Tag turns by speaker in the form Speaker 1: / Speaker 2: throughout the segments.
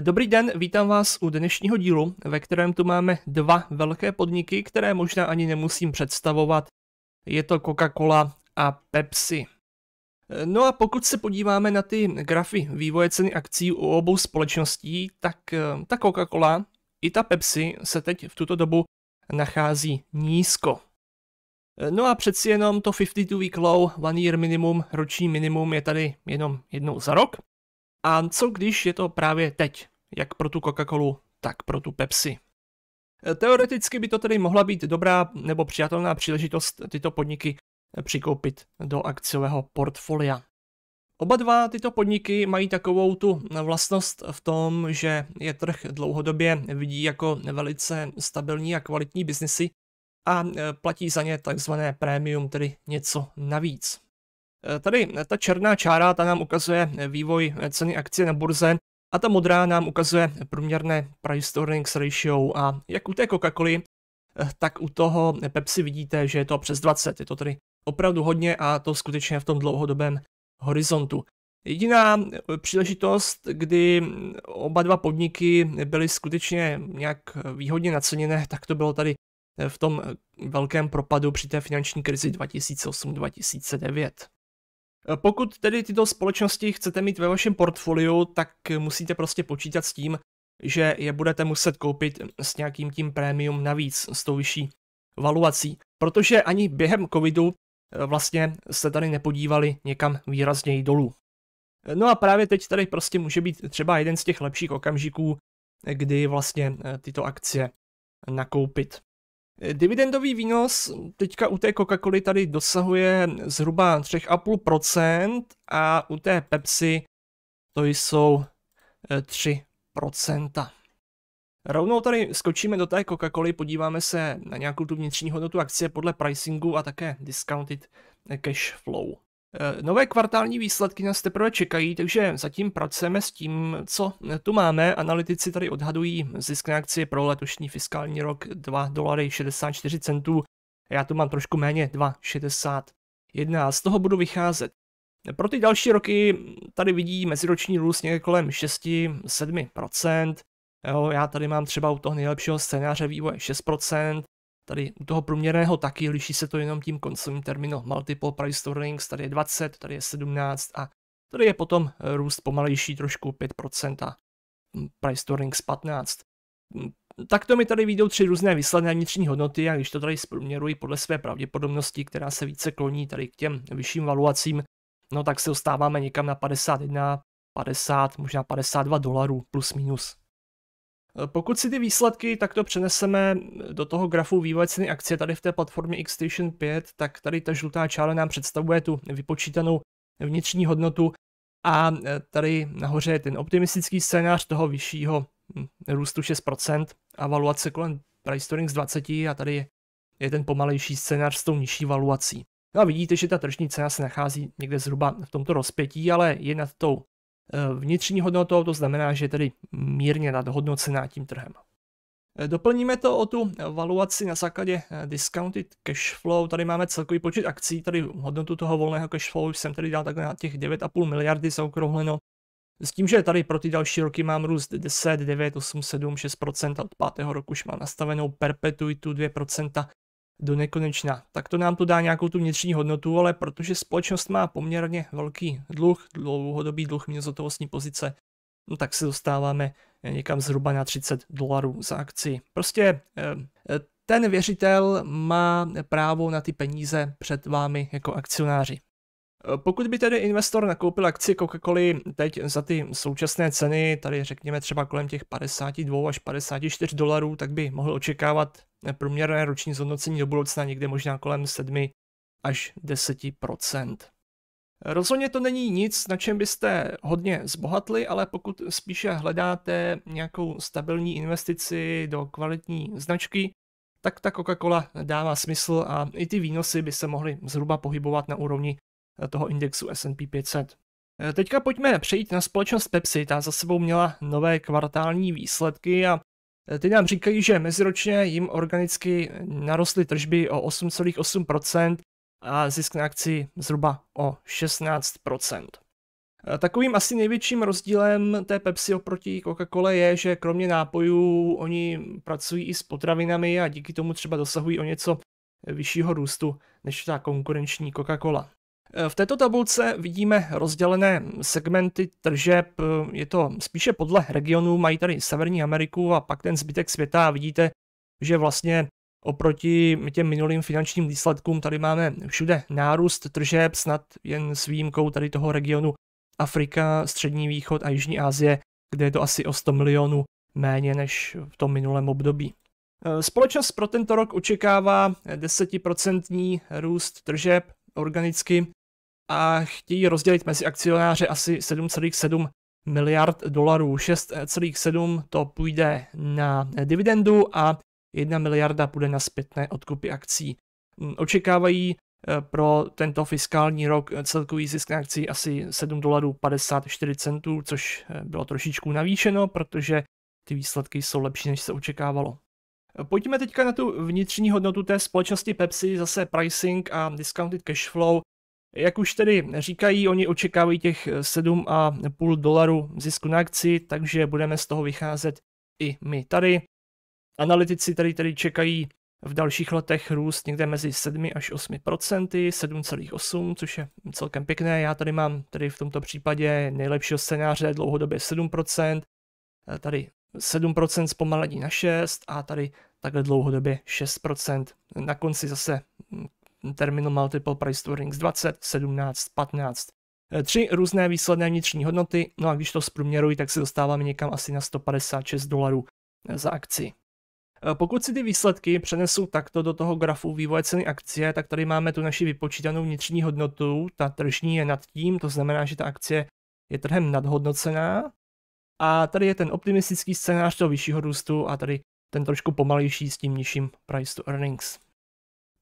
Speaker 1: Dobrý den, vítám vás u dnešního dílu, ve kterém tu máme dva velké podniky, které možná ani nemusím představovat. Je to Coca-Cola a Pepsi. No a pokud se podíváme na ty grafy vývoje ceny akcí u obou společností, tak eh, ta Coca-Cola i ta Pepsi se teď v tuto dobu nachází nízko. Eh, no a přeci jenom to 52 week low, one year minimum, roční minimum je tady jenom jednou za rok. A co když je to právě teď, jak pro tu Coca-Colu, tak pro tu Pepsi? Teoreticky by to tedy mohla být dobrá nebo přijatelná příležitost tyto podniky přikoupit do akciového portfolia. Oba dva tyto podniky mají takovou tu vlastnost v tom, že je trh dlouhodobě vidí jako velice stabilní a kvalitní biznesy a platí za ně takzvané prémium, tedy něco navíc. Eh, tady eh, ta černá čára ta nám ukazuje eh, vývoj ceny akcie na burze a ta modrá nám ukazuje průměrné price to earnings ratio a jak u té Coca-Coly, tak u toho Pepsi vidíte, že je to přes 20. Je to tedy opravdu hodně a to skutečně v tom dlouhodobém horizontu. Jediná příležitost, kdy mm, oba dva podniky byly skutečně nějak výhodně naceněné, tak to bylo tady v tom velkém propadu při té finanční krizi 2008-2009. Eh, pokud tedy tyto společnosti chcete mít ve vašem portfoliu, tak musíte prostě počítat s tím, že je budete muset koupit s nějakým tím prémium navíc, s tou vyšší valuací. Protože ani během covidu eh, vlastně se tady nepodívali někam výrazněji dolů. Eh, no a právě teď tady prostě může být třeba jeden z těch lepších okamžiků, kdy vlastně tyto akcie nakoupit. Dividendový výnos teďka u té Coca-Coly tady dosahuje zhruba 3,5% a u té Pepsi to jsou 3%. Eh, Rovnou tady skočíme do té Coca-Coly, podíváme se na nějakou tu vnitřní hodnotu akcie podle pricingu a také discounted eh, cash flow. Eh, nové kvartální výsledky nás teprve čekají, takže zatím pracujeme s tím, co tu máme. Analytici tady odhadují zisk na akcie pro letošní fiskální rok 2,64 dolary centů. Já tu mám trošku méně 2,61. Z toho budu vycházet. Pro ty další roky tady vidí meziroční růst někde kolem 6-7%. Jo, já tady mám třeba u toho nejlepšího scénáře vývoje 6%, Tady u toho průměrného taky liší se to jenom tím koncovým termínem multiple price earnings, tady je 20, tady je 17 a tady je potom eh, růst pomalejší trošku 5% a hm, price earnings 15. Hm, tak to mi tady vyjdou tři různé výsledné vnitřní hodnoty a když to tady zprůměruji podle své pravděpodobnosti, která se více kloní tady k těm vyšším valuacím, no tak se dostáváme někam na 51, 50, možná 52 dolarů plus minus. Eh, pokud si ty výsledky takto přeneseme eh, do toho grafu vývoje ceny akcie tady v té platformě Xstation 5, tak tady ta žlutá čára nám představuje tu vypočítanou vnitřní hodnotu a eh, tady nahoře je ten optimistický scénář toho vyššího hm, růstu 6% a valuace kolem price to z 20 a tady je ten pomalejší scénář s tou nižší valuací. No a vidíte, že ta tržní cena se nachází někde zhruba v tomto rozpětí, ale je nad tou Eh, vnitřní hodnotou, to znamená, že je tedy mírně nadhodnocená tím trhem. Eh, doplníme to o tu valuaci na základě eh, discounted cash flow. Tady máme celkový počet akcí, tady hodnotu toho volného cash flow jsem tady dal takhle na těch 9,5 miliardy zaokrouhleno. S tím, že tady pro ty další roky mám růst 10, 9, 8, 7, 6% a od pátého roku už mám nastavenou perpetuitu 2% do nekonečna. Tak to nám to dá nějakou tu vnitřní hodnotu, ale protože společnost má poměrně velký dluh, dlouhodobý dluh mězotovostní pozice, no tak se dostáváme eh, někam zhruba na 30 dolarů za akci. Prostě eh, ten věřitel má právo na ty peníze před vámi jako akcionáři. Eh, pokud by tedy investor nakoupil akci Coca-Coly teď za ty současné ceny, tady řekněme třeba kolem těch 52 až 54 dolarů, tak by mohl očekávat eh, průměrné roční zhodnocení do budoucna někde možná kolem 7 až 10 eh, Rozhodně to není nic, na čem byste hodně zbohatli, ale pokud spíše hledáte nějakou stabilní investici do kvalitní značky, tak ta Coca-Cola dává smysl a i ty výnosy by se mohly zhruba pohybovat na úrovni Eh, toho indexu S&P 500. Eh, teďka pojďme přejít na společnost Pepsi, ta za sebou měla nové kvartální výsledky a eh, ty nám říkají, že meziročně jim organicky narostly tržby o 8,8% a zisk na akci zhruba o 16%. Takovým asi největším rozdílem té Pepsi oproti coca cola je, že kromě nápojů oni pracují i s potravinami a díky tomu třeba dosahují o něco vyššího růstu než ta konkurenční Coca-Cola. Eh, v této tabulce vidíme rozdělené segmenty tržeb, eh, je to spíše podle regionů, mají tady Severní Ameriku a pak ten zbytek světa a vidíte, že vlastně oproti těm minulým finančním výsledkům tady máme všude nárůst tržeb, snad jen s výjimkou tady toho regionu Afrika, Střední východ a Jižní Asie, kde je to asi o 100 milionů méně než v tom minulém období. Eh, společnost pro tento rok očekává 10% růst tržeb organicky a chtějí rozdělit mezi akcionáře asi 7,7 miliard dolarů. 6,7 to půjde na dividendu a 1 miliarda půjde na zpětné odkupy akcí. Hm, očekávají eh, pro tento fiskální rok eh, celkový zisk na akcí asi 7 dolarů 54 centů, což eh, bylo trošičku navýšeno, protože ty výsledky jsou lepší, než se očekávalo. Pojďme teďka na tu vnitřní hodnotu té společnosti Pepsi, zase pricing a discounted cash flow. Jak už tedy říkají, oni očekávají těch 7,5 eh, dolarů zisku na akci, takže budeme z toho vycházet i my tady. Analytici tady tedy čekají v dalších letech růst někde mezi 7 až 8 7,8, což je celkem pěkné. Já tady mám tady v tomto případě nejlepšího scénáře dlouhodobě 7 eh, tady 7 zpomalení na 6 a tady takhle dlouhodobě 6 Na konci zase termínu Multiple Price to earnings 20, 17, 15. Tři různé výsledné vnitřní hodnoty, no a když to zprůměruji, tak se dostáváme někam asi na 156 dolarů e, za akci. E, pokud si ty výsledky přenesu takto do toho grafu vývoje ceny akcie, tak tady máme tu naši vypočítanou vnitřní hodnotu, ta tržní je nad tím, to znamená, že ta akcie je trhem nadhodnocená. A tady je ten optimistický scénář toho vyššího růstu a tady ten trošku pomalejší s tím nižším price to earnings.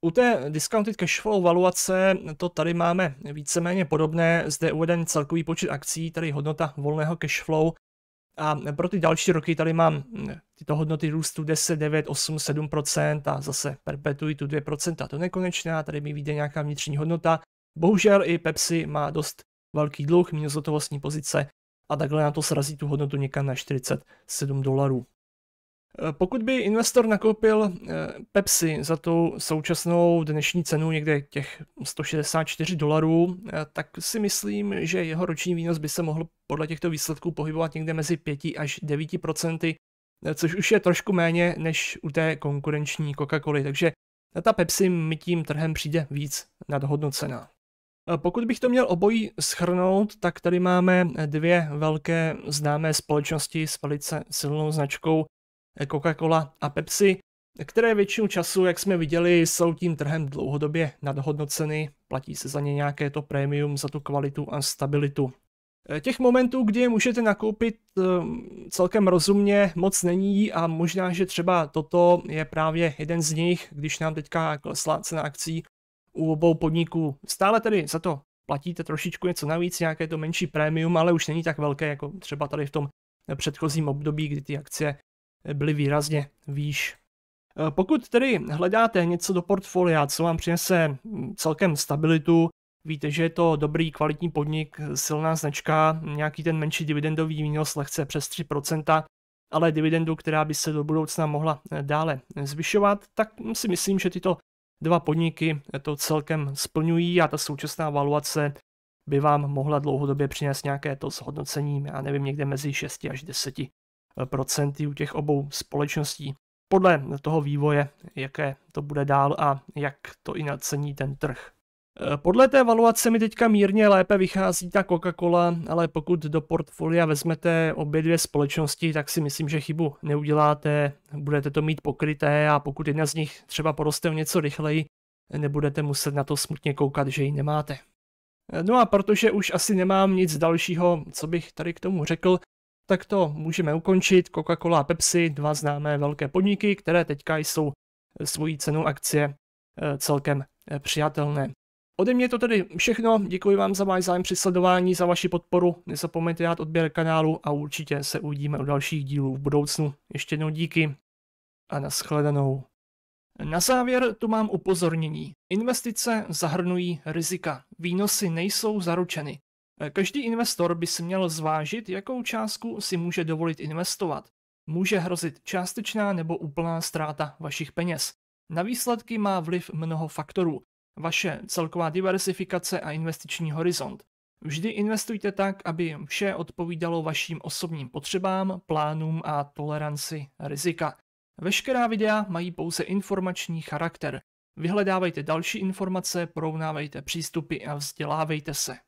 Speaker 1: U té discounted cashflow valuace to tady máme víceméně podobné, zde je uveden celkový počet akcí, tady hodnota volného cashflow a pro ty další roky tady mám mm, tyto hodnoty růstu 10, 9, 8, 7% a zase perpetuji tu 2% to nekonečná, tady mi vyjde nějaká vnitřní hodnota. Bohužel i Pepsi má dost velký dluh, minus hotovostní pozice a takhle na to srazí tu hodnotu někam na 47 dolarů. Eh, pokud by investor nakoupil eh, Pepsi za tu současnou dnešní cenu někde těch 164 dolarů, eh, tak si myslím, že jeho roční výnos by se mohl podle těchto výsledků pohybovat někde mezi 5 až 9 což už je trošku méně než u té konkurenční Coca-Coly, takže ta Pepsi mi tím trhem přijde víc nadhodnocená. Pokud bych to měl obojí schrnout, tak tady máme dvě velké známé společnosti s velice silnou značkou, Coca-Cola a Pepsi, které většinu času, jak jsme viděli, jsou tím trhem dlouhodobě nadhodnoceny, platí se za ně nějaké to prémium za tu kvalitu a stabilitu. Eh, těch momentů, kdy je můžete nakoupit ehm, celkem rozumně, moc není a možná, že třeba toto je právě jeden z nich, když nám teďka klesla cena akcí u obou podniků. Stále tedy za to platíte trošičku něco navíc, nějaké to menší prémium, ale už není tak velké, jako třeba tady v tom eh, předchozím období, kdy ty akcie byly výrazně výš. Eh, pokud tedy hledáte něco do portfolia, co vám přinese hm, celkem stabilitu, víte, že je to dobrý kvalitní podnik, silná značka, nějaký ten menší dividendový výnos lehce přes 3%, ale dividendu, která by se do budoucna mohla eh, dále eh, zvyšovat, tak si myslím, že tyto dva podniky to celkem splňují a ta současná valuace by vám mohla dlouhodobě přinést nějaké to zhodnocení, já nevím, někde mezi 6 až 10 procenty u těch obou společností. Podle toho vývoje, jaké to bude dál a jak to i nacení ten trh. E, podle té valuace mi teďka mírně lépe vychází ta Coca-Cola, ale pokud do portfolia vezmete obě dvě společnosti, tak si myslím, že chybu neuděláte, budete to mít pokryté a pokud jedna z nich třeba poroste o něco rychleji, nebudete muset na to smutně koukat, že ji nemáte. E, no a protože už asi nemám nic dalšího, co bych tady k tomu řekl, tak to můžeme ukončit. Coca-Cola a Pepsi, dva známé velké podniky, které teďka jsou eh, svojí cenou akcie eh, celkem eh, přijatelné. Ode mě to tedy všechno, děkuji vám za váš zájem při sledování, za vaši podporu, nezapomeňte dát odběr kanálu a určitě se uvidíme u dalších dílů v budoucnu. Ještě jednou díky a nashledanou. Na závěr tu mám upozornění. Investice zahrnují rizika, výnosy nejsou zaručeny. Eh, každý investor by si měl zvážit, jakou částku si může dovolit investovat. Může hrozit částečná nebo úplná ztráta vašich peněz. Na výsledky má vliv mnoho faktorů. Vaše celková diversifikace a investiční horizont. Vždy investujte tak, aby vše odpovídalo vašim osobním potřebám, plánům a toleranci rizika. Veškerá videa mají pouze informační charakter. Vyhledávejte další informace, porovnávejte přístupy a vzdělávejte se.